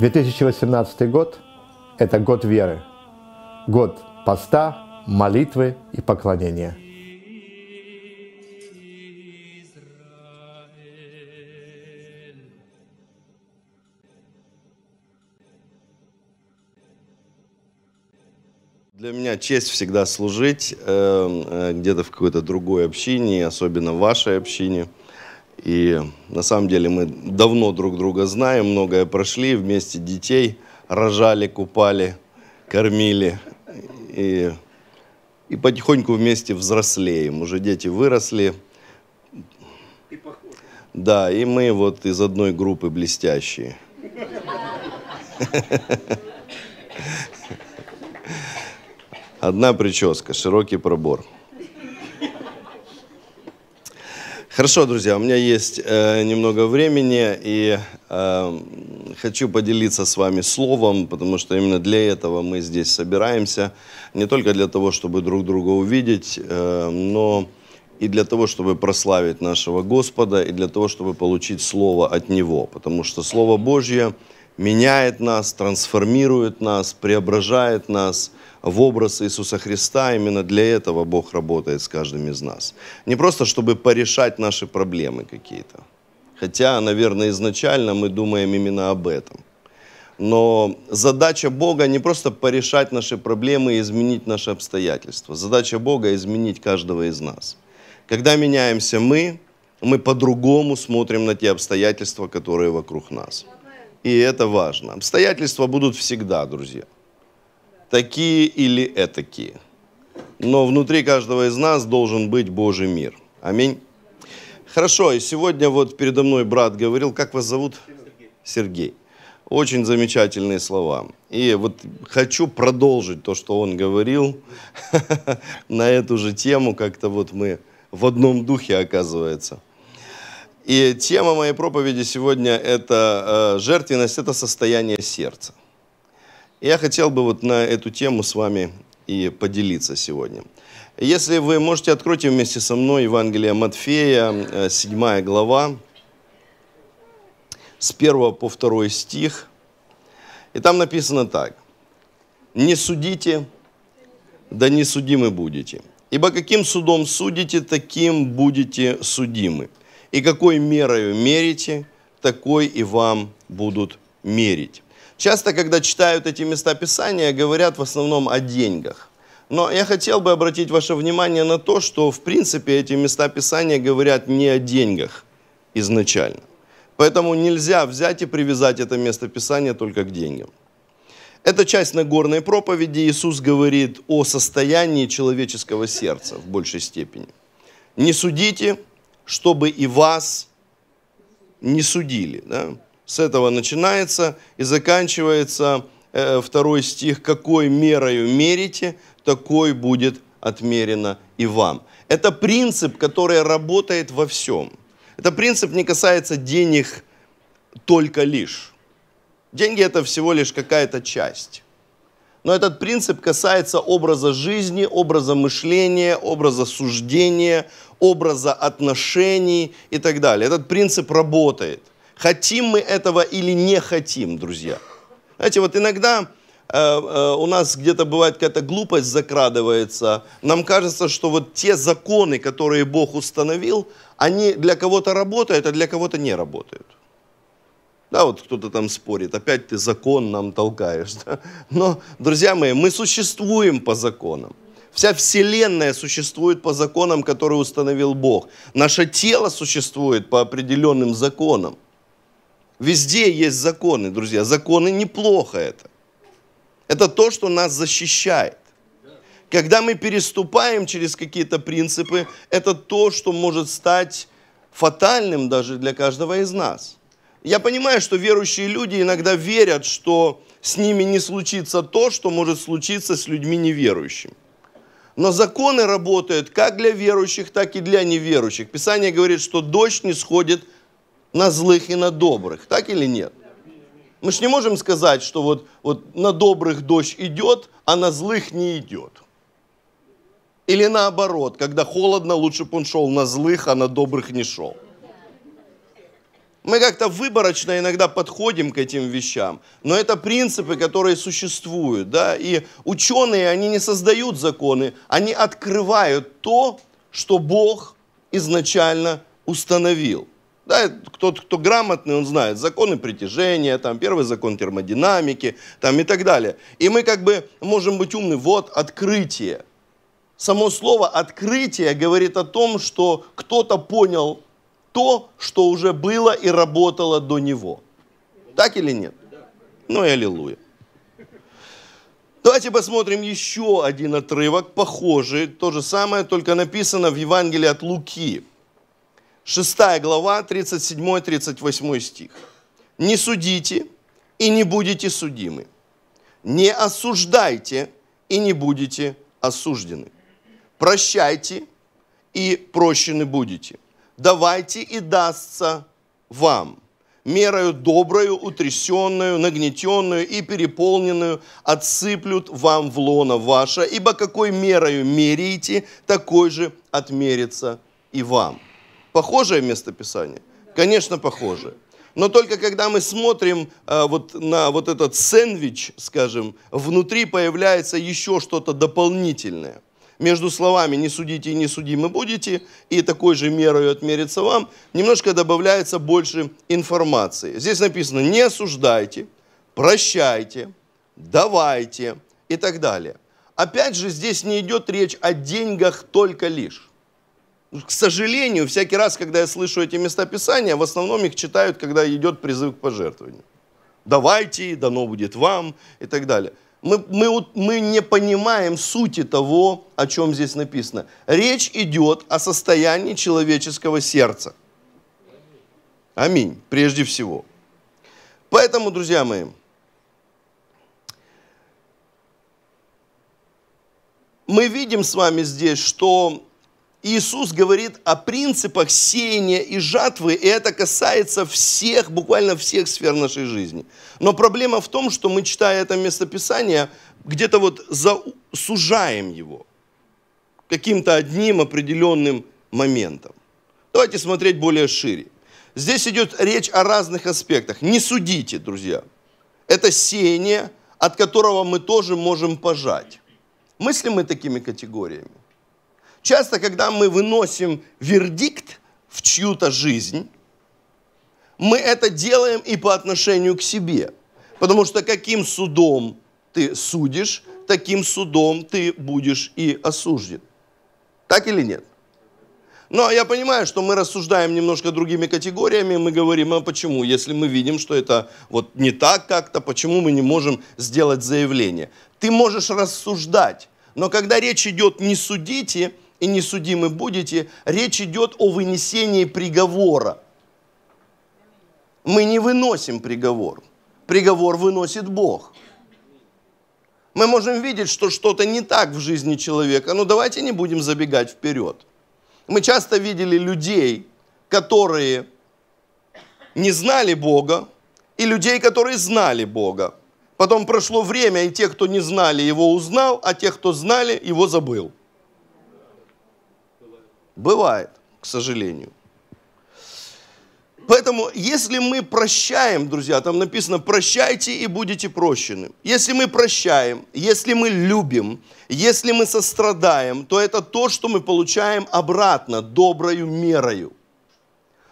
2018 год – это год веры, год поста, молитвы и поклонения. Для меня честь всегда служить эм, э, где-то в какой-то другой общине, особенно в вашей общине. И на самом деле мы давно друг друга знаем, многое прошли, вместе детей рожали, купали, кормили. И, и потихоньку вместе взрослеем. Уже дети выросли. И да, и мы вот из одной группы блестящие. Одна прическа, широкий пробор. Хорошо, друзья, у меня есть э, немного времени, и э, хочу поделиться с вами словом, потому что именно для этого мы здесь собираемся, не только для того, чтобы друг друга увидеть, э, но и для того, чтобы прославить нашего Господа, и для того, чтобы получить слово от Него, потому что Слово Божье — меняет нас, трансформирует нас, преображает нас в образ Иисуса Христа. Именно для этого Бог работает с каждым из нас. Не просто, чтобы порешать наши проблемы какие-то. Хотя, наверное, изначально мы думаем именно об этом. Но задача Бога не просто порешать наши проблемы и изменить наши обстоятельства. Задача Бога изменить каждого из нас. Когда меняемся мы, мы по-другому смотрим на те обстоятельства, которые вокруг нас и это важно. Обстоятельства будут всегда, друзья. Такие или этакие. Но внутри каждого из нас должен быть Божий мир. Аминь. Хорошо, и сегодня вот передо мной брат говорил, как вас зовут? Сергей. Сергей. Очень замечательные слова. И вот хочу продолжить то, что он говорил на эту же тему. Как-то вот мы в одном духе, оказывается. И тема моей проповеди сегодня – это э, жертвенность, это состояние сердца. я хотел бы вот на эту тему с вами и поделиться сегодня. Если вы можете, откройте вместе со мной Евангелие Матфея, 7 э, глава, с 1 по 2 стих. И там написано так. «Не судите, да не судимы будете. Ибо каким судом судите, таким будете судимы и какой мерой мерите, такой и вам будут мерить. Часто, когда читают эти места Писания, говорят в основном о деньгах. Но я хотел бы обратить ваше внимание на то, что, в принципе, эти места Писания говорят не о деньгах изначально. Поэтому нельзя взять и привязать это место Писания только к деньгам. Эта часть Нагорной проповеди Иисус говорит о состоянии человеческого сердца в большей степени. «Не судите, чтобы и вас не судили. Да? С этого начинается и заканчивается э, второй стих, какой мерою мерите, такой будет отмерено и вам. Это принцип, который работает во всем. Это принцип не касается денег только лишь. Деньги это всего лишь какая-то часть. Но этот принцип касается образа жизни, образа мышления, образа суждения, образа отношений и так далее. Этот принцип работает. Хотим мы этого или не хотим, друзья. Знаете, вот иногда э, э, у нас где-то бывает какая-то глупость закрадывается. Нам кажется, что вот те законы, которые Бог установил, они для кого-то работают, а для кого-то не работают. Да, вот кто-то там спорит, опять ты закон нам толкаешь. Да? Но, друзья мои, мы существуем по законам. Вся Вселенная существует по законам, которые установил Бог. Наше тело существует по определенным законам. Везде есть законы, друзья. Законы неплохо это. Это то, что нас защищает. Когда мы переступаем через какие-то принципы, это то, что может стать фатальным даже для каждого из нас. Я понимаю, что верующие люди иногда верят, что с ними не случится то, что может случиться с людьми неверующими. Но законы работают как для верующих, так и для неверующих. Писание говорит, что дождь не сходит на злых и на добрых. Так или нет? Мы же не можем сказать, что вот, вот на добрых дождь идет, а на злых не идет. Или наоборот, когда холодно, лучше бы он шел на злых, а на добрых не шел. Мы как-то выборочно иногда подходим к этим вещам, но это принципы, которые существуют, да, и ученые, они не создают законы, они открывают то, что Бог изначально установил. Да, кто-то, кто грамотный, он знает законы притяжения, там, первый закон термодинамики там, и так далее. И мы как бы можем быть умны. Вот открытие. Само слово «открытие» говорит о том, что кто-то понял то, что уже было и работало до него. Так или нет? Ну и аллилуйя. Давайте посмотрим еще один отрывок, похожий, то же самое, только написано в Евангелии от Луки. 6 глава, 37-38 стих. «Не судите, и не будете судимы. Не осуждайте, и не будете осуждены. Прощайте, и прощены будете давайте и дастся вам, мерою доброю, утрясенную, нагнетенную и переполненную, отсыплют вам в лоно ваше, ибо какой мерою меряете, такой же отмерится и вам. Похожее местописание? Конечно, похожее. Но только когда мы смотрим а, вот на вот этот сэндвич, скажем, внутри появляется еще что-то дополнительное между словами «не судите и не судимы будете» и такой же мерой отмерится вам, немножко добавляется больше информации. Здесь написано «не осуждайте», «прощайте», «давайте» и так далее. Опять же, здесь не идет речь о деньгах только лишь. К сожалению, всякий раз, когда я слышу эти места Писания, в основном их читают, когда идет призыв к пожертвованию. «Давайте», «дано будет вам» и так далее – мы, мы, мы не понимаем сути того, о чем здесь написано. Речь идет о состоянии человеческого сердца. Аминь, прежде всего. Поэтому, друзья мои, мы видим с вами здесь, что Иисус говорит о принципах сеяния и жатвы, и это касается всех, буквально всех сфер нашей жизни. Но проблема в том, что мы, читая это местописание, где-то вот сужаем его каким-то одним определенным моментом. Давайте смотреть более шире. Здесь идет речь о разных аспектах. Не судите, друзья. Это сеяние, от которого мы тоже можем пожать. Мысли мы такими категориями? Часто, когда мы выносим вердикт в чью-то жизнь, мы это делаем и по отношению к себе. Потому что каким судом ты судишь, таким судом ты будешь и осужден. Так или нет? Но ну, а я понимаю, что мы рассуждаем немножко другими категориями, мы говорим, а почему, если мы видим, что это вот не так как-то, почему мы не можем сделать заявление. Ты можешь рассуждать, но когда речь идет «не судите», и не судимы будете, речь идет о вынесении приговора. Мы не выносим приговор. Приговор выносит Бог. Мы можем видеть, что что-то не так в жизни человека, но давайте не будем забегать вперед. Мы часто видели людей, которые не знали Бога, и людей, которые знали Бога. Потом прошло время, и те, кто не знали, его узнал, а те, кто знали, его забыл. Бывает, к сожалению. Поэтому, если мы прощаем, друзья, там написано, прощайте и будете прощены. Если мы прощаем, если мы любим, если мы сострадаем, то это то, что мы получаем обратно, доброю мерою.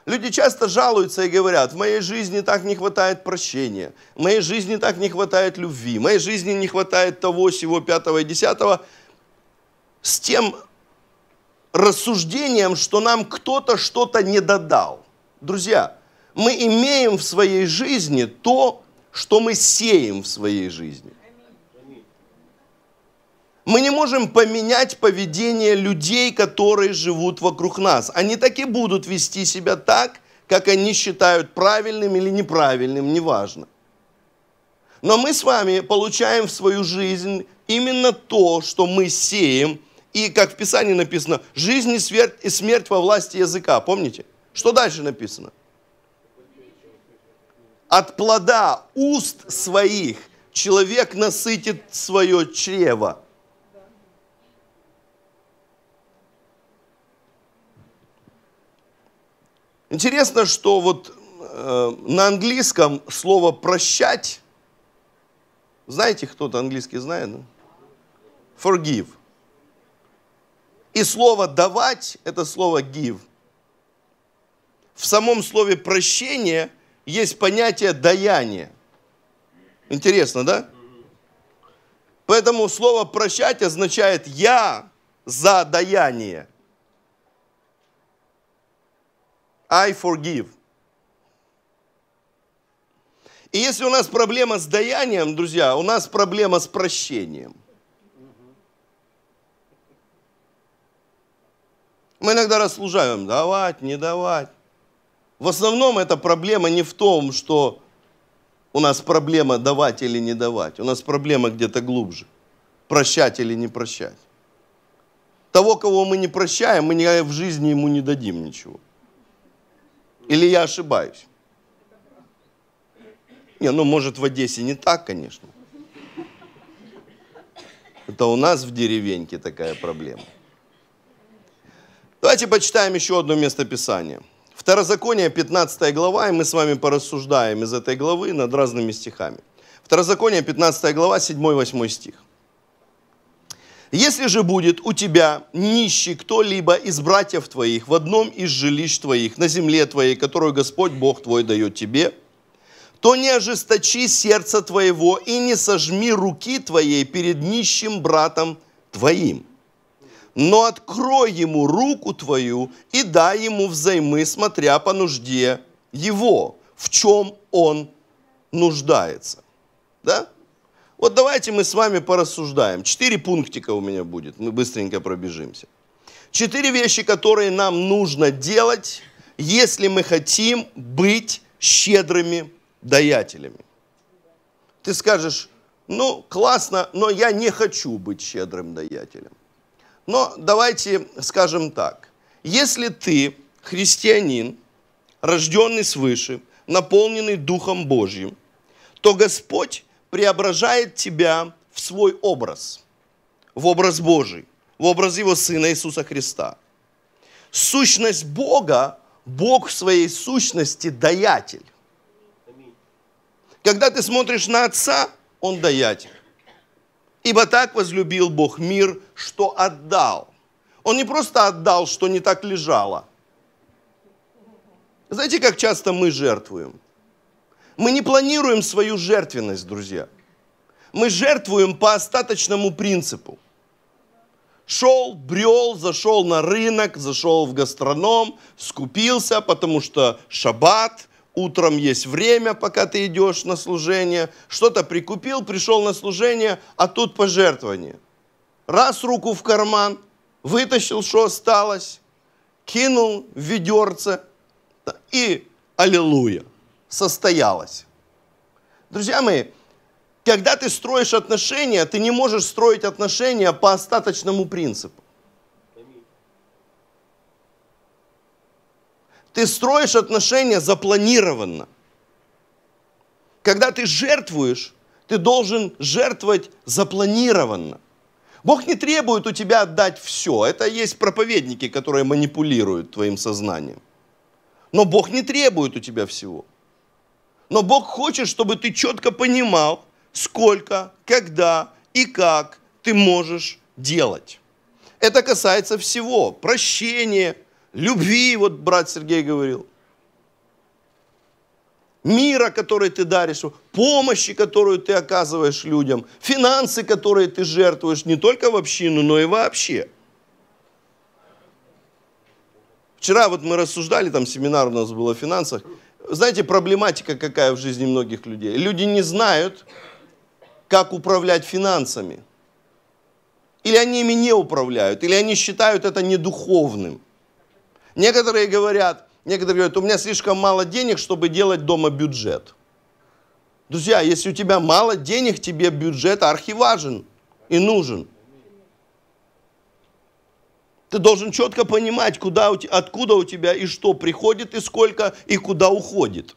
Люди часто жалуются и говорят, в моей жизни так не хватает прощения, в моей жизни так не хватает любви, в моей жизни не хватает того, сего, пятого и десятого. С тем рассуждением, что нам кто-то что-то не додал. Друзья, мы имеем в своей жизни то, что мы сеем в своей жизни. Мы не можем поменять поведение людей, которые живут вокруг нас. Они так и будут вести себя так, как они считают правильным или неправильным, неважно. Но мы с вами получаем в свою жизнь именно то, что мы сеем – и, как в Писании написано, жизнь и смерть, и смерть во власти языка. Помните? Что дальше написано? От плода уст своих человек насытит свое чрево. Интересно, что вот э, на английском слово прощать, знаете, кто-то английский знает, Forgive. И слово «давать» – это слово «give». В самом слове «прощение» есть понятие «даяние». Интересно, да? Поэтому слово «прощать» означает «я за даяние». I forgive. И если у нас проблема с даянием, друзья, у нас проблема с прощением. Мы иногда расслужаем, давать, не давать. В основном эта проблема не в том, что у нас проблема давать или не давать. У нас проблема где-то глубже. Прощать или не прощать. Того, кого мы не прощаем, мы в жизни ему не дадим ничего. Или я ошибаюсь? Не, ну может в Одессе не так, конечно. Это у нас в деревеньке такая проблема. Давайте почитаем еще одно местописание. Второзаконие, 15 глава, и мы с вами порассуждаем из этой главы над разными стихами. Второзаконие, 15 глава, 7-8 стих. «Если же будет у тебя нищий кто-либо из братьев твоих в одном из жилищ твоих на земле твоей, которую Господь Бог твой дает тебе, то не ожесточи сердца твоего и не сожми руки твоей перед нищим братом твоим» но открой ему руку твою и дай ему взаймы, смотря по нужде его, в чем он нуждается. Да? Вот давайте мы с вами порассуждаем. Четыре пунктика у меня будет, мы быстренько пробежимся. Четыре вещи, которые нам нужно делать, если мы хотим быть щедрыми даятелями. Ты скажешь, ну классно, но я не хочу быть щедрым даятелем. Но давайте скажем так. Если ты христианин, рожденный свыше, наполненный Духом Божьим, то Господь преображает тебя в свой образ, в образ Божий, в образ Его Сына Иисуса Христа. Сущность Бога, Бог в своей сущности даятель. Когда ты смотришь на Отца, Он даятель. Ибо так возлюбил Бог мир, что отдал. Он не просто отдал, что не так лежало. Знаете, как часто мы жертвуем? Мы не планируем свою жертвенность, друзья. Мы жертвуем по остаточному принципу. Шел, брел, зашел на рынок, зашел в гастроном, скупился, потому что шаббат – утром есть время, пока ты идешь на служение, что-то прикупил, пришел на служение, а тут пожертвование. Раз руку в карман, вытащил, что осталось, кинул в ведерце и аллилуйя, состоялось. Друзья мои, когда ты строишь отношения, ты не можешь строить отношения по остаточному принципу. ты строишь отношения запланированно. Когда ты жертвуешь, ты должен жертвовать запланированно. Бог не требует у тебя отдать все. Это есть проповедники, которые манипулируют твоим сознанием. Но Бог не требует у тебя всего. Но Бог хочет, чтобы ты четко понимал, сколько, когда и как ты можешь делать. Это касается всего. Прощения, любви, вот брат Сергей говорил, мира, который ты даришь, помощи, которую ты оказываешь людям, финансы, которые ты жертвуешь не только в общину, но и вообще. Вчера вот мы рассуждали, там семинар у нас был о финансах. Знаете, проблематика какая в жизни многих людей? Люди не знают, как управлять финансами. Или они ими не управляют, или они считают это недуховным. Некоторые говорят, некоторые говорят, у меня слишком мало денег, чтобы делать дома бюджет. Друзья, если у тебя мало денег, тебе бюджет архиважен и нужен. Ты должен четко понимать, куда, откуда у тебя и что приходит, и сколько, и куда уходит.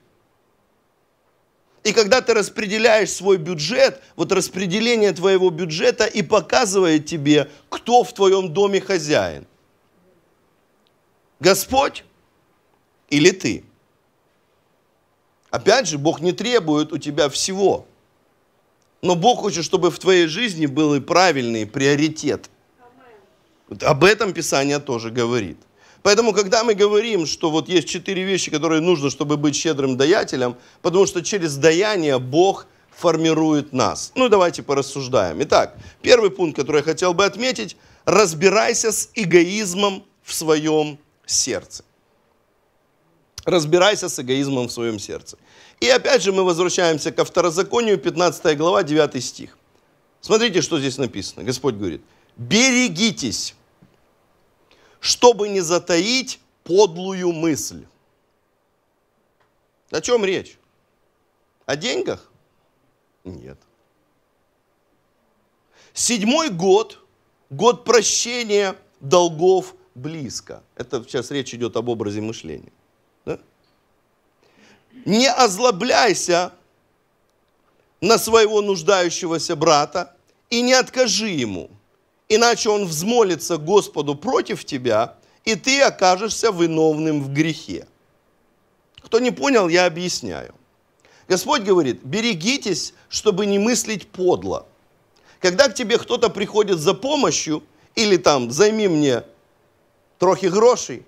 И когда ты распределяешь свой бюджет, вот распределение твоего бюджета и показывает тебе, кто в твоем доме хозяин – Господь или ты? Опять же, Бог не требует у тебя всего. Но Бог хочет, чтобы в твоей жизни был и правильный приоритет. Вот об этом Писание тоже говорит. Поэтому, когда мы говорим, что вот есть четыре вещи, которые нужно, чтобы быть щедрым даятелем, потому что через даяние Бог формирует нас. Ну, давайте порассуждаем. Итак, первый пункт, который я хотел бы отметить, разбирайся с эгоизмом в своем сердце. Разбирайся с эгоизмом в своем сердце. И опять же мы возвращаемся ко второзаконию, 15 глава, 9 стих. Смотрите, что здесь написано. Господь говорит, берегитесь, чтобы не затаить подлую мысль. О чем речь? О деньгах? Нет. Седьмой год, год прощения долгов, близко. Это сейчас речь идет об образе мышления. Да? Не озлобляйся на своего нуждающегося брата и не откажи ему, иначе он взмолится Господу против тебя, и ты окажешься виновным в грехе. Кто не понял, я объясняю. Господь говорит, берегитесь, чтобы не мыслить подло. Когда к тебе кто-то приходит за помощью, или там, займи мне трохи грошей,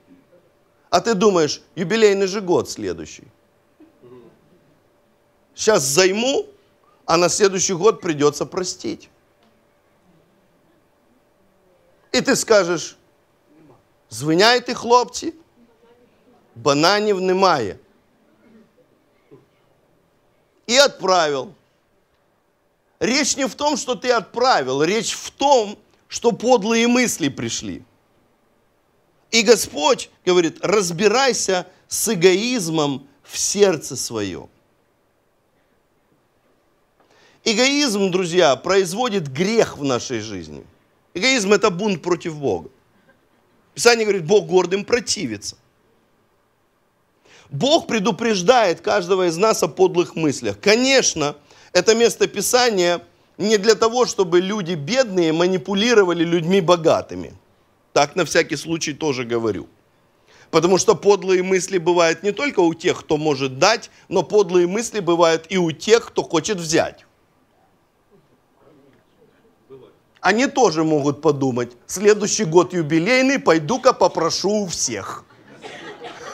а ты думаешь, юбилейный же год следующий. Сейчас займу, а на следующий год придется простить. И ты скажешь, звиняйте, хлопці, бананів немає. И отправил. Речь не в том, что ты отправил, речь в том, что подлые мысли пришли. И Господь говорит, разбирайся с эгоизмом в сердце свое. Эгоизм, друзья, производит грех в нашей жизни. Эгоизм – это бунт против Бога. Писание говорит, Бог гордым противится. Бог предупреждает каждого из нас о подлых мыслях. Конечно, это место Писания не для того, чтобы люди бедные манипулировали людьми богатыми – так на всякий случай тоже говорю. Потому что подлые мысли бывают не только у тех, кто может дать, но подлые мысли бывают и у тех, кто хочет взять. Они тоже могут подумать, следующий год юбилейный, пойду-ка попрошу у всех.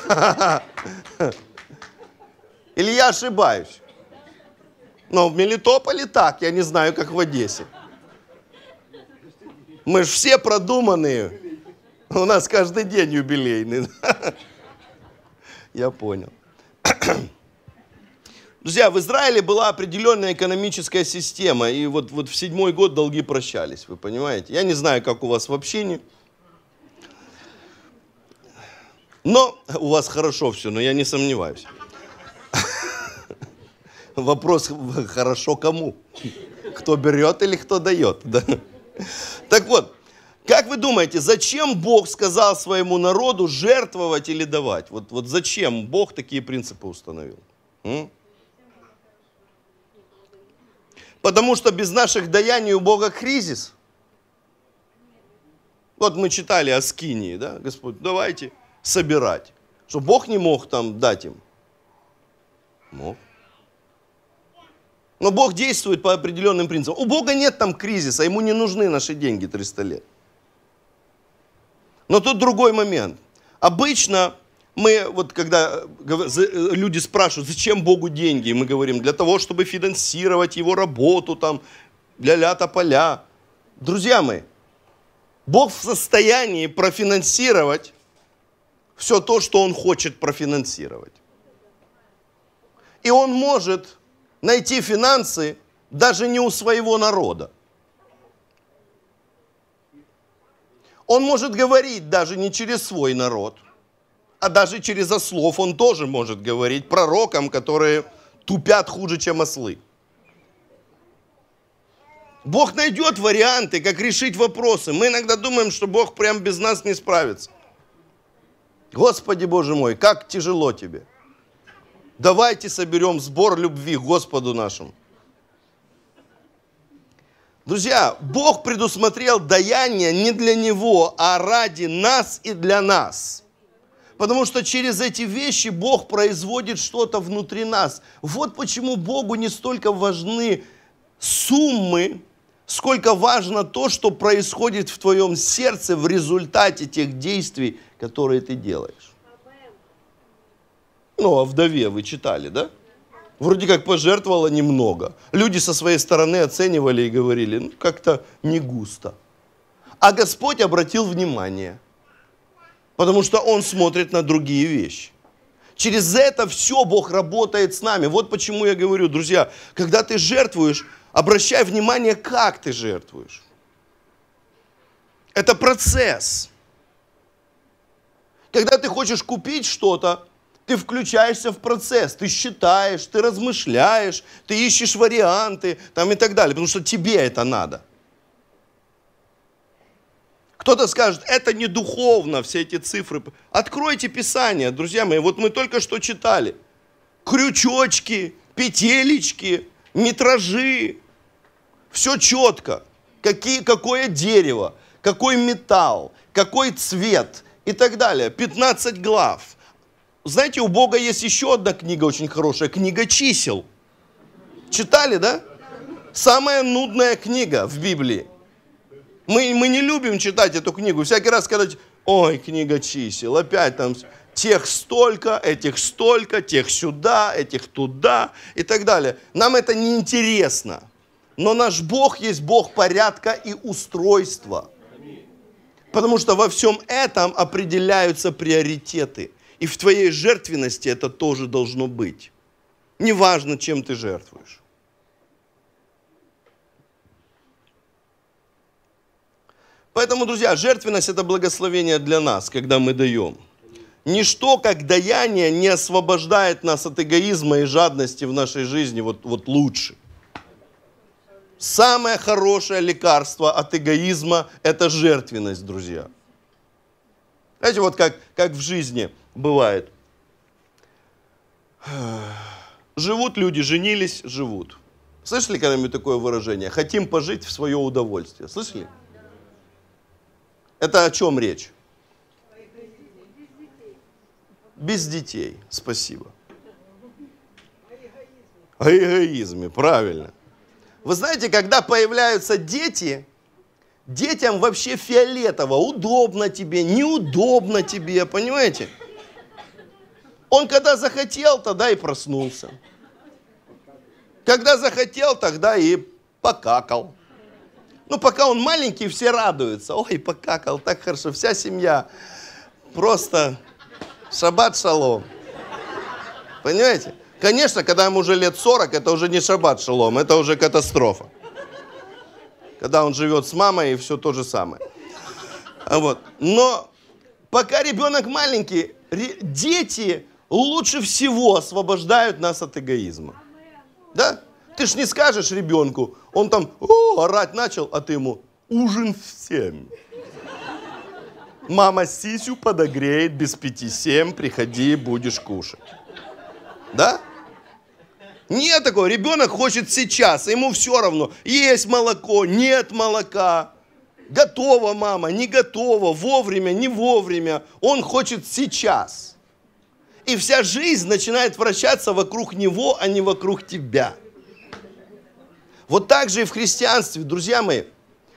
Или я ошибаюсь? Но в Мелитополе так, я не знаю, как в Одессе. Мы же все продуманные. У нас каждый день юбилейный. Я понял. Друзья, в Израиле была определенная экономическая система, и вот, вот в седьмой год долги прощались, вы понимаете? Я не знаю, как у вас в общине, но у вас хорошо все, но я не сомневаюсь. Вопрос, хорошо кому? Кто берет или кто дает? Да? Так вот, как вы думаете, зачем Бог сказал своему народу жертвовать или давать? Вот, вот зачем Бог такие принципы установил? М? Потому что без наших даяний у Бога кризис. Вот мы читали о Скинии, да, Господь, давайте собирать. Что Бог не мог там дать им? Мог. Но Бог действует по определенным принципам. У Бога нет там кризиса, ему не нужны наши деньги 300 лет. Но тут другой момент. Обычно мы, вот когда э, э, люди спрашивают, зачем Богу деньги, мы говорим, для того, чтобы финансировать его работу, там, ля-ля-то поля. Друзья мои, Бог в состоянии профинансировать все то, что Он хочет профинансировать. И Он может найти финансы даже не у своего народа. Он может говорить даже не через свой народ, а даже через ослов он тоже может говорить пророкам, которые тупят хуже, чем ослы. Бог найдет варианты, как решить вопросы. Мы иногда думаем, что Бог прям без нас не справится. Господи Боже мой, как тяжело тебе. Давайте соберем сбор любви Господу нашему. Друзья, Бог предусмотрел даяние не для Него, а ради нас и для нас. Потому что через эти вещи Бог производит что-то внутри нас. Вот почему Богу не столько важны суммы, сколько важно то, что происходит в твоем сердце в результате тех действий, которые ты делаешь. Ну, о а вдове вы читали, да? вроде как пожертвовала немного. Люди со своей стороны оценивали и говорили, ну как-то не густо. А Господь обратил внимание, потому что Он смотрит на другие вещи. Через это все Бог работает с нами. Вот почему я говорю, друзья, когда ты жертвуешь, обращай внимание, как ты жертвуешь. Это процесс. Когда ты хочешь купить что-то, ты включаешься в процесс, ты считаешь, ты размышляешь, ты ищешь варианты там, и так далее, потому что тебе это надо. Кто-то скажет, это не духовно, все эти цифры. Откройте Писание, друзья мои, вот мы только что читали. Крючочки, петелечки, метражи. Все четко. Какие, какое дерево, какой металл, какой цвет и так далее. 15 глав. Знаете, у Бога есть еще одна книга очень хорошая, книга чисел. Читали, да? Самая нудная книга в Библии. Мы, мы не любим читать эту книгу. Всякий раз сказать, ой, книга чисел, опять там тех столько, этих столько, тех сюда, этих туда и так далее. Нам это не интересно. Но наш Бог есть Бог порядка и устройства. Потому что во всем этом определяются приоритеты. И в твоей жертвенности это тоже должно быть. Неважно, чем ты жертвуешь. Поэтому, друзья, жертвенность – это благословение для нас, когда мы даем. Ничто, как даяние, не освобождает нас от эгоизма и жадности в нашей жизни вот, вот лучше. Самое хорошее лекарство от эгоизма – это жертвенность, друзья. Знаете, вот как, как в жизни – бывает. Живут люди, женились, живут. Слышали когда-нибудь такое выражение? Хотим пожить в свое удовольствие. Слышали? Это о чем речь? Без детей. Спасибо. О эгоизме, правильно. Вы знаете, когда появляются дети, детям вообще фиолетово, удобно тебе, неудобно тебе, понимаете? Он когда захотел, тогда и проснулся. Когда захотел, тогда и покакал. Ну, пока он маленький, все радуются. Ой, покакал, так хорошо. Вся семья просто шаббат шалом. Понимаете? Конечно, когда ему уже лет 40, это уже не шаббат шалом, это уже катастрофа. Когда он живет с мамой, и все то же самое. А вот. Но пока ребенок маленький, дети лучше всего освобождают нас от эгоизма. Да? Ты ж не скажешь ребенку, он там О, орать начал, а ты ему ужин в семь. Мама сисю подогреет без пяти семь, приходи, будешь кушать. Да? Нет такого. Ребенок хочет сейчас, ему все равно. Есть молоко, нет молока. Готова мама, не готова, вовремя, не вовремя. Он хочет сейчас и вся жизнь начинает вращаться вокруг него, а не вокруг тебя. Вот так же и в христианстве, друзья мои.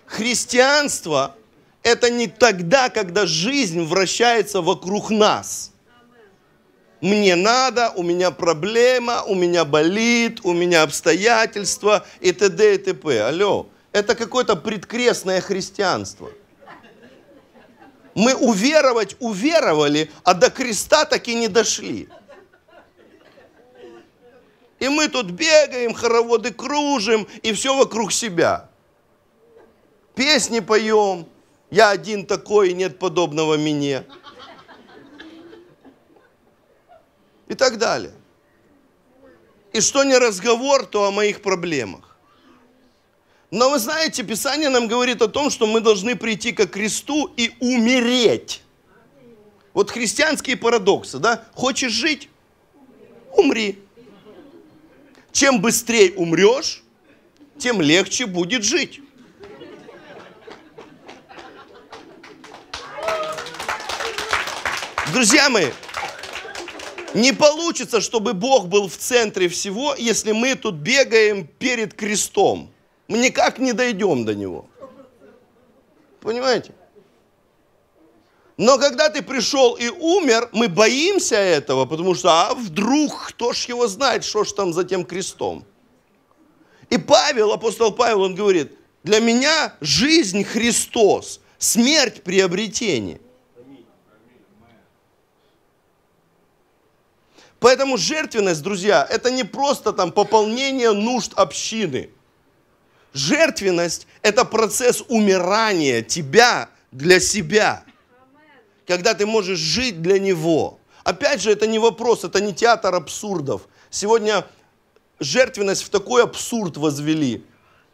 Христианство – это не тогда, когда жизнь вращается вокруг нас. Мне надо, у меня проблема, у меня болит, у меня обстоятельства и т.д. и т.п. Алло, это какое-то предкрестное христианство. Мы уверовать уверовали, а до креста таки не дошли. И мы тут бегаем, хороводы кружим, и все вокруг себя. Песни поем. Я один такой, нет подобного мне. И так далее. И что не разговор, то о моих проблемах. Но вы знаете, Писание нам говорит о том, что мы должны прийти ко кресту и умереть. Вот христианские парадоксы, да? Хочешь жить? Умри. Чем быстрее умрешь, тем легче будет жить. Друзья мои, не получится, чтобы Бог был в центре всего, если мы тут бегаем перед крестом. Мы никак не дойдем до него. Понимаете? Но когда ты пришел и умер, мы боимся этого, потому что, а вдруг, кто ж его знает, что ж там за тем крестом. И Павел, апостол Павел, он говорит, для меня жизнь Христос, смерть приобретение. Поэтому жертвенность, друзья, это не просто там пополнение нужд общины – Жертвенность – это процесс умирания тебя для себя, когда ты можешь жить для Него. Опять же, это не вопрос, это не театр абсурдов. Сегодня жертвенность в такой абсурд возвели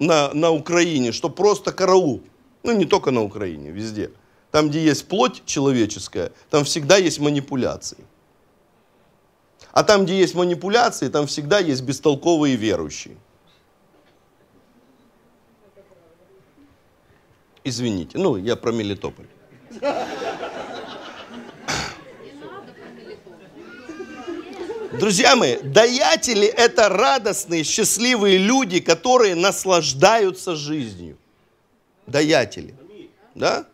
на, на Украине, что просто караул. Ну, не только на Украине, везде. Там, где есть плоть человеческая, там всегда есть манипуляции. А там, где есть манипуляции, там всегда есть бестолковые верующие. Извините. Ну, я про Мелитополь. Друзья мои, даятели – это радостные, счастливые люди, которые наслаждаются жизнью. Даятели. Да?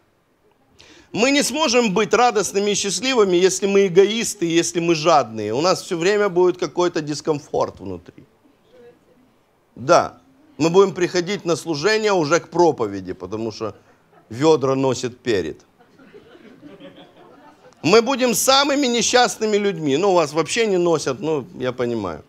Мы не сможем быть радостными и счастливыми, если мы эгоисты, если мы жадные. У нас все время будет какой-то дискомфорт внутри. Да мы будем приходить на служение уже к проповеди, потому что ведра носит перед. Мы будем самыми несчастными людьми. Ну, вас вообще не носят, ну, я понимаю.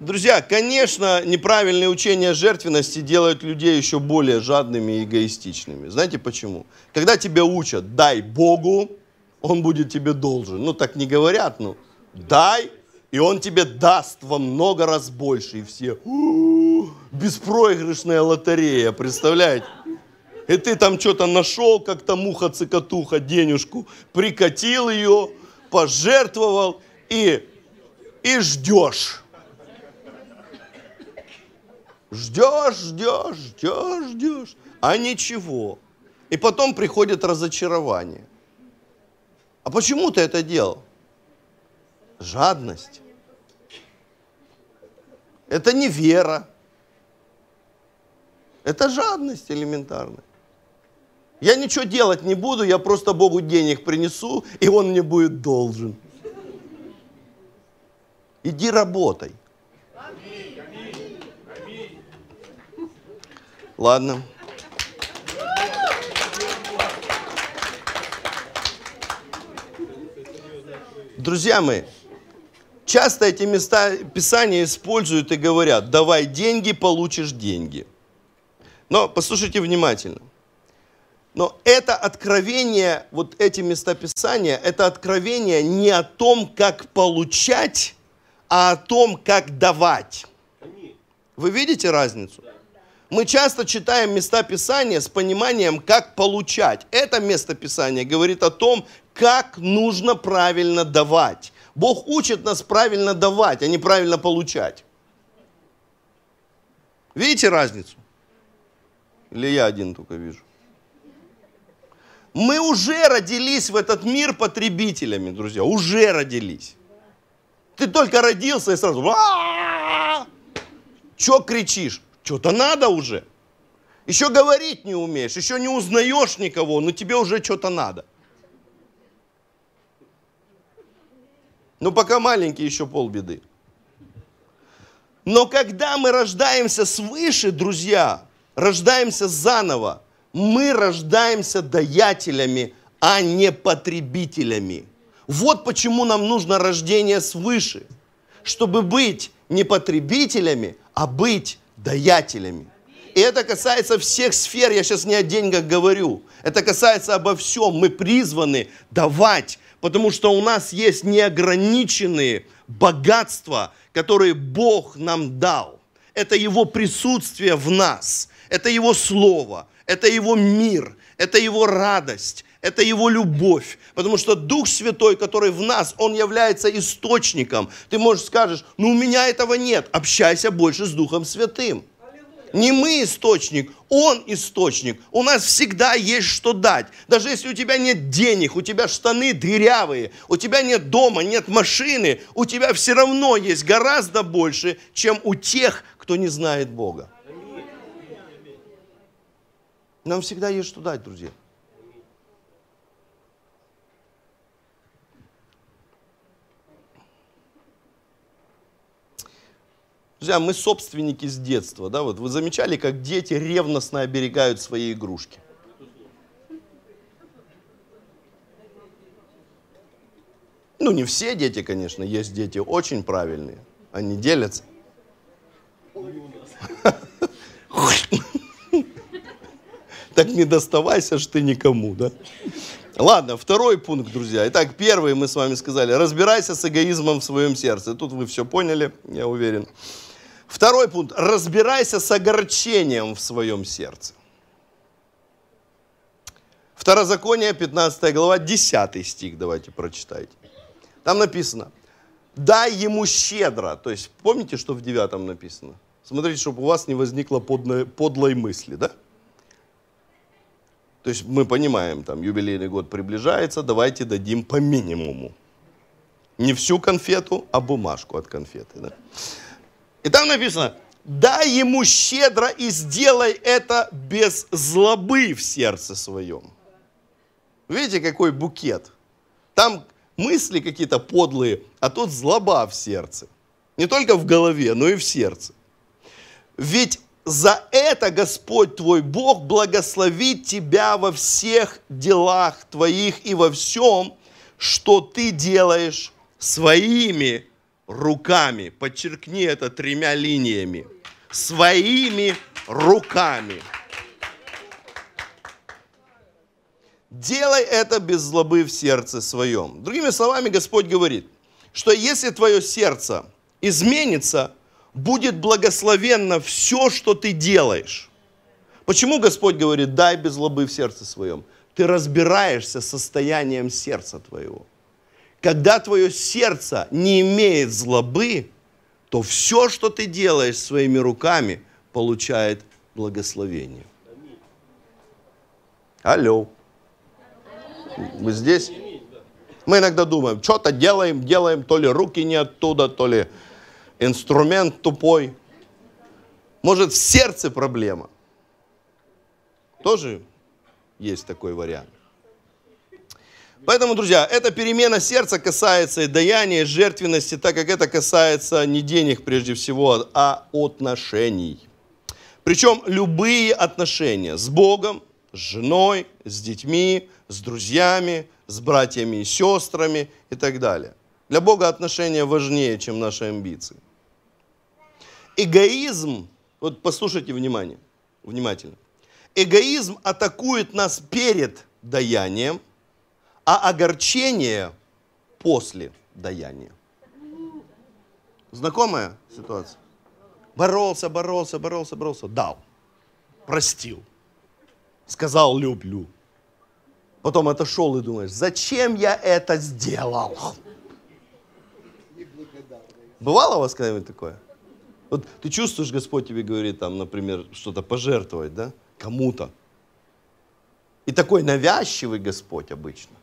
Друзья, конечно, неправильное учение жертвенности делает людей еще более жадными и эгоистичными. Знаете почему? Когда тебя учат, дай Богу, он будет тебе должен. Ну, так не говорят, ну, дай и он тебе даст во много раз больше. И все, беспроигрышная лотерея, представляете? И ты там что-то нашел, как-то муха-цикатуха, денежку, прикатил ее, пожертвовал и, и ждешь. Ждешь, ждешь, ждешь, ждешь, а ничего. И потом приходит разочарование. А почему ты это делал? Жадность. Это не вера. Это жадность элементарная. Я ничего делать не буду, я просто Богу денег принесу, и Он мне будет должен. Иди работай. Ладно. Друзья мои, Часто эти места Писания используют и говорят, давай деньги, получишь деньги. Но послушайте внимательно. Но это откровение, вот эти места Писания, это откровение не о том, как получать, а о том, как давать. Вы видите разницу? Мы часто читаем места Писания с пониманием, как получать. Это место Писания говорит о том, как нужно правильно давать. Бог учит нас правильно давать, а не правильно получать. Видите разницу? Или я один только вижу? Мы уже родились в этот мир потребителями, друзья. Уже родились. Ты только родился и сразу... Че кричишь? Что-то надо уже. Еще говорить не умеешь, еще не узнаешь никого, но тебе уже что-то надо. Ну, пока маленький еще полбеды. Но когда мы рождаемся свыше, друзья, рождаемся заново, мы рождаемся даятелями, а не потребителями. Вот почему нам нужно рождение свыше, чтобы быть не потребителями, а быть даятелями. И это касается всех сфер, я сейчас не о деньгах говорю. Это касается обо всем. Мы призваны давать, потому что у нас есть неограниченные богатства, которые Бог нам дал. Это Его присутствие в нас, это Его Слово, это Его мир, это Его радость, это Его любовь. Потому что Дух Святой, который в нас, Он является источником. Ты можешь скажешь, ну у меня этого нет. Общайся больше с Духом Святым. Не мы источник, Он источник. У нас всегда есть что дать. Даже если у тебя нет денег, у тебя штаны дырявые, у тебя нет дома, нет машины, у тебя все равно есть гораздо больше, чем у тех, кто не знает Бога. Нам всегда есть что дать, друзья. Друзья, мы собственники с детства, да, вот вы замечали, как дети ревностно оберегают свои игрушки? Ну, не все дети, конечно, есть дети очень правильные. Они делятся. Так не доставайся ж ты никому, да? Ладно, второй пункт, друзья. Итак, первый мы с вами сказали. Разбирайся с эгоизмом в своем сердце. Тут вы все поняли, я уверен. Второй пункт. Разбирайся с огорчением в своем сердце. Второзаконие, 15 глава, 10 стих, давайте прочитайте. Там написано, дай ему щедро. То есть, помните, что в 9 написано? Смотрите, чтобы у вас не возникло подлой, подлой мысли, да? То есть мы понимаем, там юбилейный год приближается, давайте дадим по минимуму. Не всю конфету, а бумажку от конфеты. Да? И там написано, дай ему щедро и сделай это без злобы в сердце своем. Видите, какой букет? Там мысли какие-то подлые, а тут злоба в сердце. Не только в голове, но и в сердце. Ведь за это Господь твой Бог благословит тебя во всех делах твоих и во всем, что ты делаешь своими руками. Подчеркни это тремя линиями. Своими руками. Делай это без злобы в сердце своем. Другими словами, Господь говорит, что если твое сердце изменится, будет благословенно все, что ты делаешь. Почему Господь говорит, дай без злобы в сердце своем? Ты разбираешься с состоянием сердца твоего. Когда твое сердце не имеет злобы, то все, что ты делаешь своими руками, получает благословение. Алло. Вы здесь? Мы иногда думаем, что-то делаем, делаем, то ли руки не оттуда, то ли инструмент тупой. Может, в сердце проблема. Тоже есть такой вариант. Поэтому, друзья, эта перемена сердца касается и даяния, и жертвенности, так как это касается не денег прежде всего, а отношений. Причем любые отношения с Богом, с женой, с детьми, с друзьями, с братьями и сестрами и так далее. Для Бога отношения важнее, чем наши амбиции. Эгоизм, вот послушайте внимание, внимательно. Эгоизм атакует нас перед даянием – а огорчение после даяния. Знакомая ситуация? Боролся, боролся, боролся, боролся, дал, простил, сказал люблю. Потом отошел и думаешь, зачем я это сделал? Бывало у вас когда-нибудь такое? Вот ты чувствуешь, Господь тебе говорит, там, например, что-то пожертвовать, да, кому-то. И такой навязчивый Господь обычно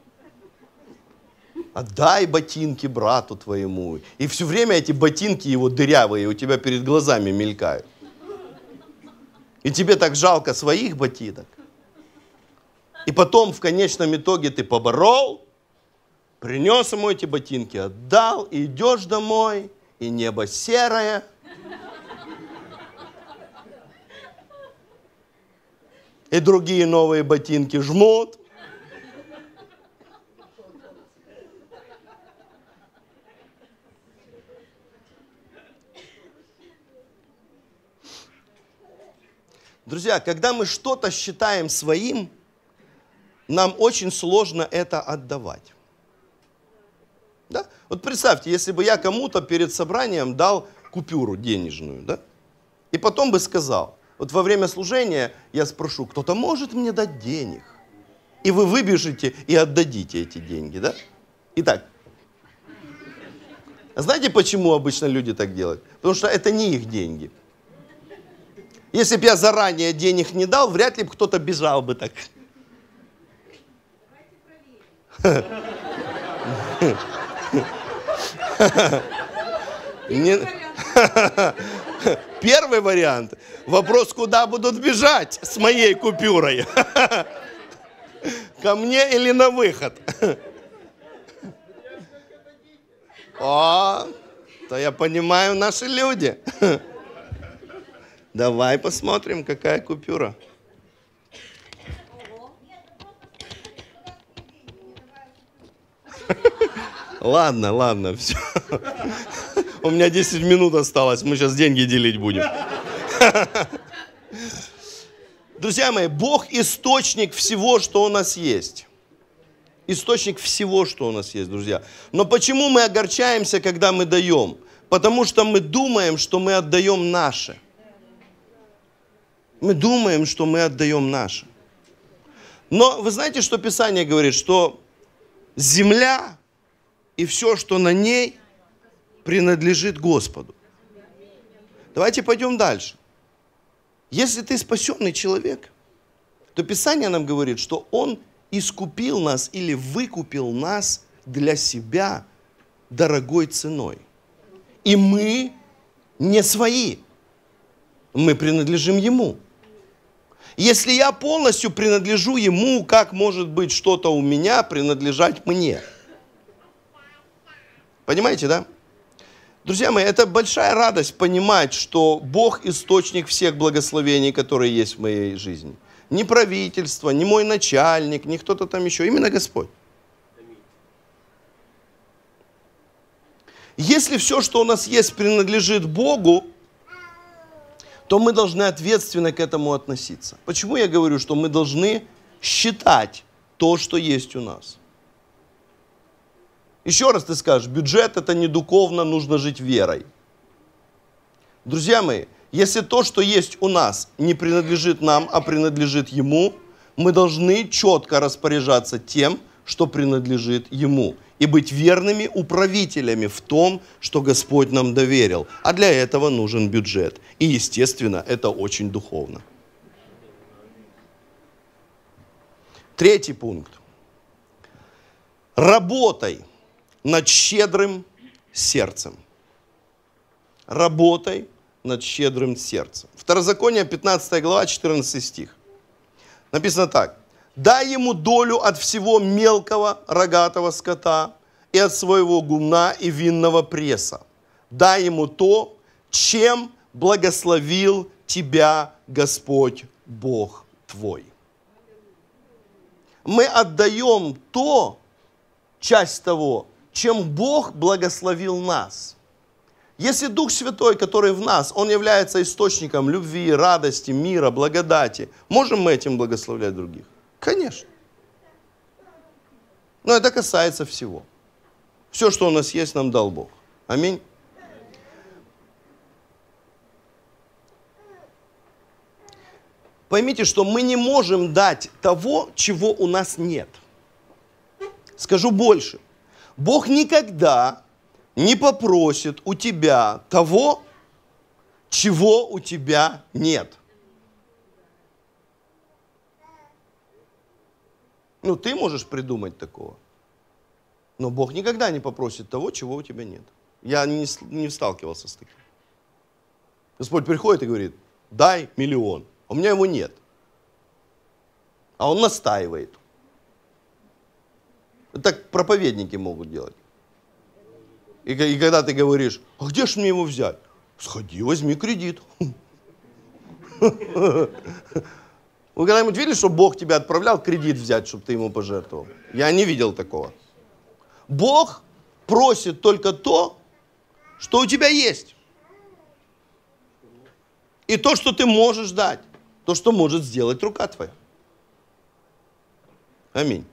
отдай ботинки брату твоему. И все время эти ботинки его дырявые у тебя перед глазами мелькают. И тебе так жалко своих ботинок. И потом в конечном итоге ты поборол, принес ему эти ботинки, отдал, и идешь домой, и небо серое. И другие новые ботинки жмут. Друзья, когда мы что-то считаем своим, нам очень сложно это отдавать. Да? Вот представьте, если бы я кому-то перед собранием дал купюру денежную, да? И потом бы сказал, вот во время служения я спрошу, кто-то может мне дать денег? И вы выбежите и отдадите эти деньги, да? Итак, а знаете, почему обычно люди так делают? Потому что это не их деньги. Если бы я заранее денег не дал, вряд ли бы кто-то бежал бы так. Не... Первый вариант. Вопрос, куда будут бежать с моей купюрой? Ко мне или на выход? О, то я понимаю наши люди. Давай посмотрим, какая купюра. Ладно, ладно, все. У меня 10 минут осталось, мы сейчас деньги делить будем. Друзья мои, Бог источник всего, что у нас есть. Источник всего, что у нас есть, друзья. Но почему мы огорчаемся, когда мы даем? Потому что мы думаем, что мы отдаем наше. Мы думаем, что мы отдаем наше. Но вы знаете, что Писание говорит, что земля и все, что на ней, принадлежит Господу. Давайте пойдем дальше. Если ты спасенный человек, то Писание нам говорит, что Он искупил нас или выкупил нас для себя дорогой ценой. И мы не свои, мы принадлежим Ему. Если я полностью принадлежу ему, как может быть что-то у меня принадлежать мне? Понимаете, да? Друзья мои, это большая радость понимать, что Бог – источник всех благословений, которые есть в моей жизни. Не правительство, не мой начальник, не кто-то там еще, именно Господь. Если все, что у нас есть, принадлежит Богу, то мы должны ответственно к этому относиться. Почему я говорю, что мы должны считать то, что есть у нас? Еще раз ты скажешь, бюджет это не духовно, нужно жить верой. Друзья мои, если то, что есть у нас, не принадлежит нам, а принадлежит Ему, мы должны четко распоряжаться тем, что принадлежит Ему, и быть верными управителями в том, что Господь нам доверил. А для этого нужен бюджет. И, естественно, это очень духовно. Третий пункт. Работай над щедрым сердцем. Работай над щедрым сердцем. Второзаконие, 15 глава, 14 стих. Написано так дай ему долю от всего мелкого рогатого скота и от своего гумна и винного пресса. Дай ему то, чем благословил тебя Господь Бог твой. Мы отдаем то, часть того, чем Бог благословил нас. Если Дух Святой, который в нас, Он является источником любви, радости, мира, благодати, можем мы этим благословлять других? Конечно. Но это касается всего. Все, что у нас есть, нам дал Бог. Аминь. Поймите, что мы не можем дать того, чего у нас нет. Скажу больше. Бог никогда не попросит у тебя того, чего у тебя нет. Ну, ты можешь придумать такого. Но Бог никогда не попросит того, чего у тебя нет. Я не, не сталкивался с таким. Господь приходит и говорит, дай миллион. А у меня его нет. А он настаивает. Так проповедники могут делать. И, и когда ты говоришь, а где ж мне его взять? Сходи, возьми кредит. Вы когда-нибудь видели, что Бог тебя отправлял кредит взять, чтобы ты ему пожертвовал? Я не видел такого. Бог просит только то, что у тебя есть. И то, что ты можешь дать. То, что может сделать рука твоя. Аминь.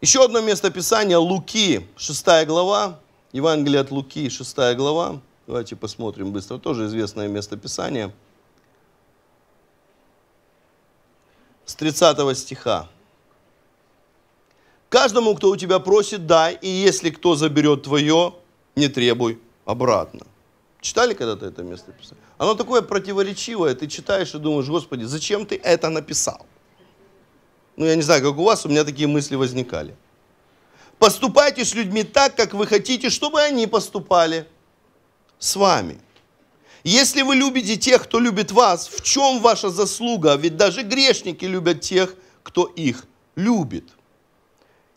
Еще одно место Писания, Луки, 6 глава, Евангелие от Луки, 6 глава. Давайте посмотрим быстро, тоже известное место Писания. с 30 стиха. Каждому, кто у тебя просит, дай, и если кто заберет твое, не требуй обратно. Читали когда-то это место писания? Оно такое противоречивое, ты читаешь и думаешь, Господи, зачем ты это написал? Ну, я не знаю, как у вас, у меня такие мысли возникали. Поступайте с людьми так, как вы хотите, чтобы они поступали с вами. Если вы любите тех, кто любит вас, в чем ваша заслуга? Ведь даже грешники любят тех, кто их любит.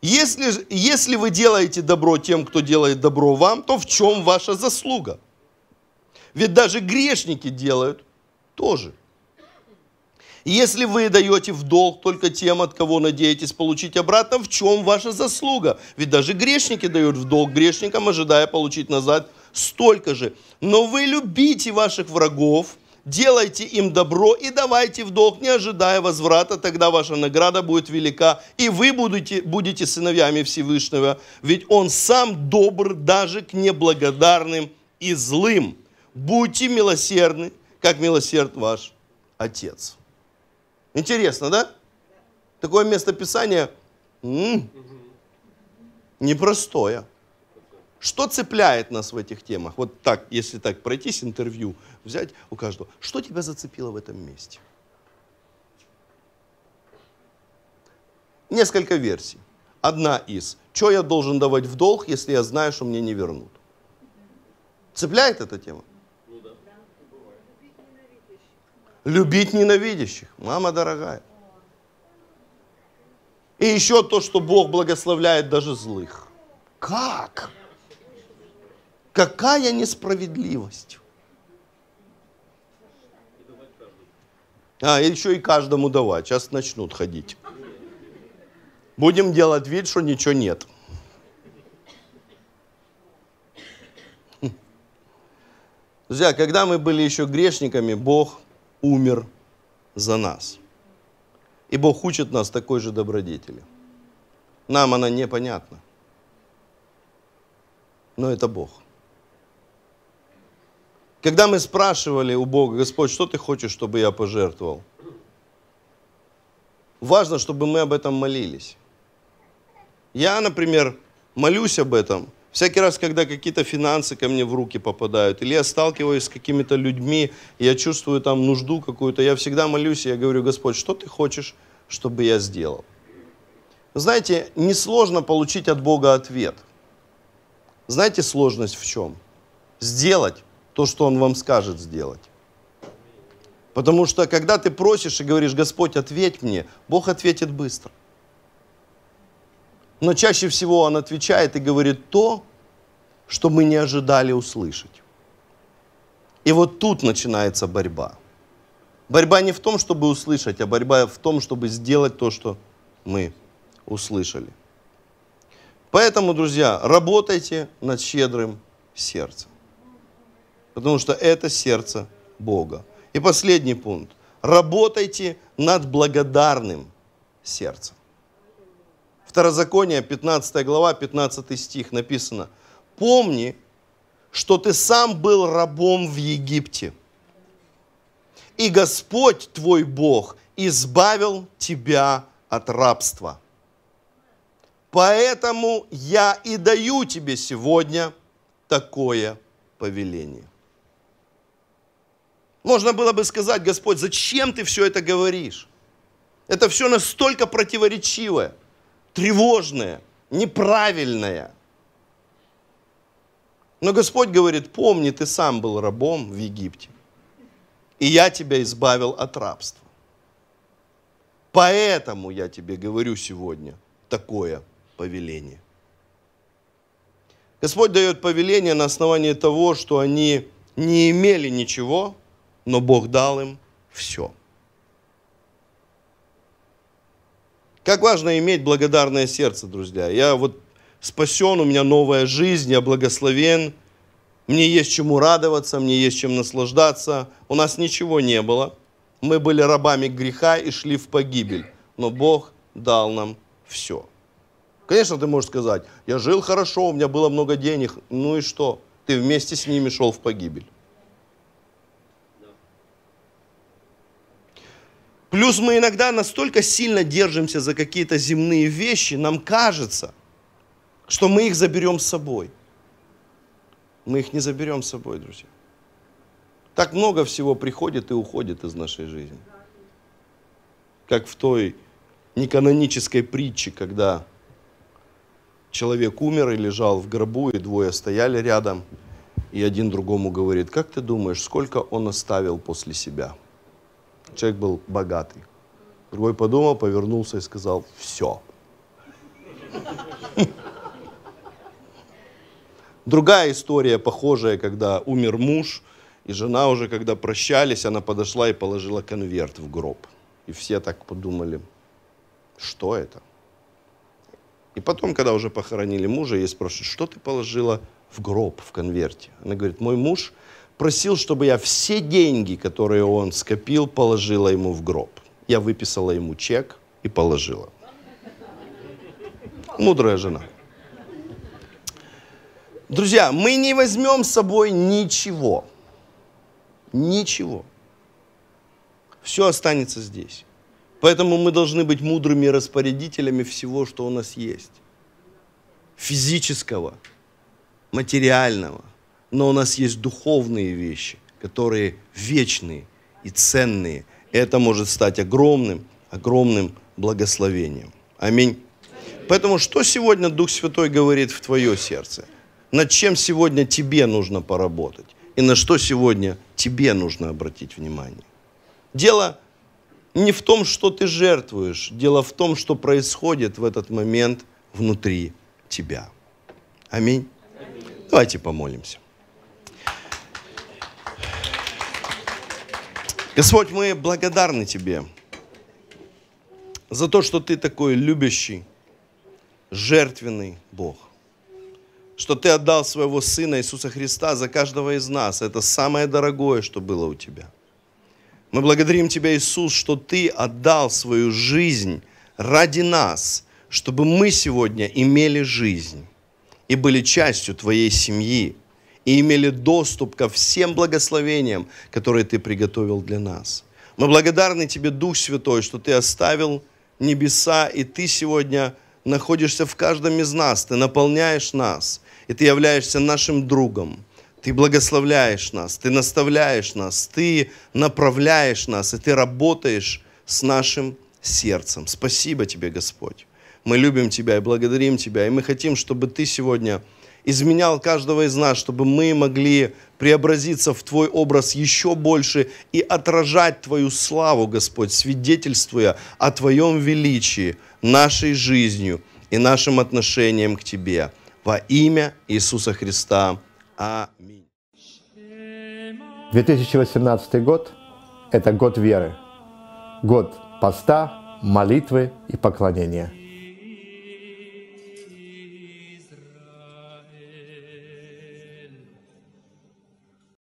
Если, если вы делаете добро тем, кто делает добро вам, то в чем ваша заслуга? Ведь даже грешники делают тоже. Если вы даете в долг только тем, от кого надеетесь получить обратно, в чем ваша заслуга? Ведь даже грешники дают в долг грешникам, ожидая получить назад – столько же. Но вы любите ваших врагов, делайте им добро и давайте в долг, не ожидая возврата, тогда ваша награда будет велика, и вы будете, будете сыновьями Всевышнего, ведь Он сам добр даже к неблагодарным и злым. Будьте милосердны, как милосерд ваш Отец. Интересно, да? Такое местописание м-м, непростое. Что цепляет нас в этих темах? Вот так, если так пройтись, интервью взять у каждого. Что тебя зацепило в этом месте? Несколько версий. Одна из. Что я должен давать в долг, если я знаю, что мне не вернут? Цепляет эта тема? Ну Любить ненавидящих. Мама дорогая. И еще то, что Бог благословляет даже злых. Как? Какая несправедливость! А, еще и каждому давать. Сейчас начнут ходить. Будем делать вид, что ничего нет. Друзья, когда мы были еще грешниками, Бог умер за нас. И Бог учит нас такой же добродетели. Нам она непонятна. Но это Бог. Когда мы спрашивали у Бога, Господь, что ты хочешь, чтобы я пожертвовал? Важно, чтобы мы об этом молились. Я, например, молюсь об этом. Всякий раз, когда какие-то финансы ко мне в руки попадают, или я сталкиваюсь с какими-то людьми, я чувствую там нужду какую-то, я всегда молюсь, и я говорю, Господь, что ты хочешь, чтобы я сделал? Знаете, несложно получить от Бога ответ. Знаете, сложность в чем? Сделать то, что Он вам скажет сделать. Потому что когда ты просишь и говоришь, Господь, ответь мне, Бог ответит быстро. Но чаще всего Он отвечает и говорит то, что мы не ожидали услышать. И вот тут начинается борьба. Борьба не в том, чтобы услышать, а борьба в том, чтобы сделать то, что мы услышали. Поэтому, друзья, работайте над щедрым сердцем потому что это сердце Бога. И последний пункт. Работайте над благодарным сердцем. Второзаконие, 15 глава, 15 стих написано. Помни, что ты сам был рабом в Египте, и Господь твой Бог избавил тебя от рабства. Поэтому я и даю тебе сегодня такое повеление. Можно было бы сказать, Господь, зачем ты все это говоришь? Это все настолько противоречивое, тревожное, неправильное. Но Господь говорит, помни, ты сам был рабом в Египте, и я тебя избавил от рабства. Поэтому я тебе говорю сегодня такое повеление. Господь дает повеление на основании того, что они не имели ничего, но Бог дал им все. Как важно иметь благодарное сердце, друзья. Я вот спасен, у меня новая жизнь, я благословен, мне есть чему радоваться, мне есть чем наслаждаться. У нас ничего не было. Мы были рабами греха и шли в погибель. Но Бог дал нам все. Конечно, ты можешь сказать, я жил хорошо, у меня было много денег. Ну и что? Ты вместе с ними шел в погибель. Плюс мы иногда настолько сильно держимся за какие-то земные вещи, нам кажется, что мы их заберем с собой. Мы их не заберем с собой, друзья. Так много всего приходит и уходит из нашей жизни. Как в той неканонической притче, когда человек умер и лежал в гробу, и двое стояли рядом, и один другому говорит, как ты думаешь, сколько он оставил после себя? человек был богатый. Другой подумал, повернулся и сказал, все. Другая история похожая, когда умер муж, и жена уже, когда прощались, она подошла и положила конверт в гроб. И все так подумали, что это? И потом, когда уже похоронили мужа, ей спрашивают, что ты положила в гроб в конверте? Она говорит, мой муж просил, чтобы я все деньги, которые он скопил, положила ему в гроб. Я выписала ему чек и положила. Мудрая жена. Друзья, мы не возьмем с собой ничего. Ничего. Все останется здесь. Поэтому мы должны быть мудрыми распорядителями всего, что у нас есть. Физического, материального – но у нас есть духовные вещи, которые вечные и ценные. Это может стать огромным, огромным благословением. Аминь. Поэтому что сегодня Дух Святой говорит в твое сердце? Над чем сегодня тебе нужно поработать? И на что сегодня тебе нужно обратить внимание? Дело не в том, что ты жертвуешь, дело в том, что происходит в этот момент внутри тебя. Аминь. Аминь. Давайте помолимся. Господь, мы благодарны Тебе за то, что Ты такой любящий, жертвенный Бог. Что Ты отдал своего Сына Иисуса Христа за каждого из нас. Это самое дорогое, что было у Тебя. Мы благодарим Тебя, Иисус, что Ты отдал свою жизнь ради нас, чтобы мы сегодня имели жизнь и были частью Твоей семьи, и имели доступ ко всем благословениям, которые Ты приготовил для нас. Мы благодарны Тебе, Дух Святой, что Ты оставил небеса, и Ты сегодня находишься в каждом из нас, Ты наполняешь нас, и Ты являешься нашим другом. Ты благословляешь нас, Ты наставляешь нас, Ты направляешь нас, и Ты работаешь с нашим сердцем. Спасибо Тебе, Господь. Мы любим Тебя и благодарим Тебя, и мы хотим, чтобы Ты сегодня – изменял каждого из нас, чтобы мы могли преобразиться в Твой образ еще больше и отражать Твою славу, Господь, свидетельствуя о Твоем величии нашей жизнью и нашим отношением к Тебе. Во имя Иисуса Христа. Аминь. 2018 год – это год веры, год поста, молитвы и поклонения –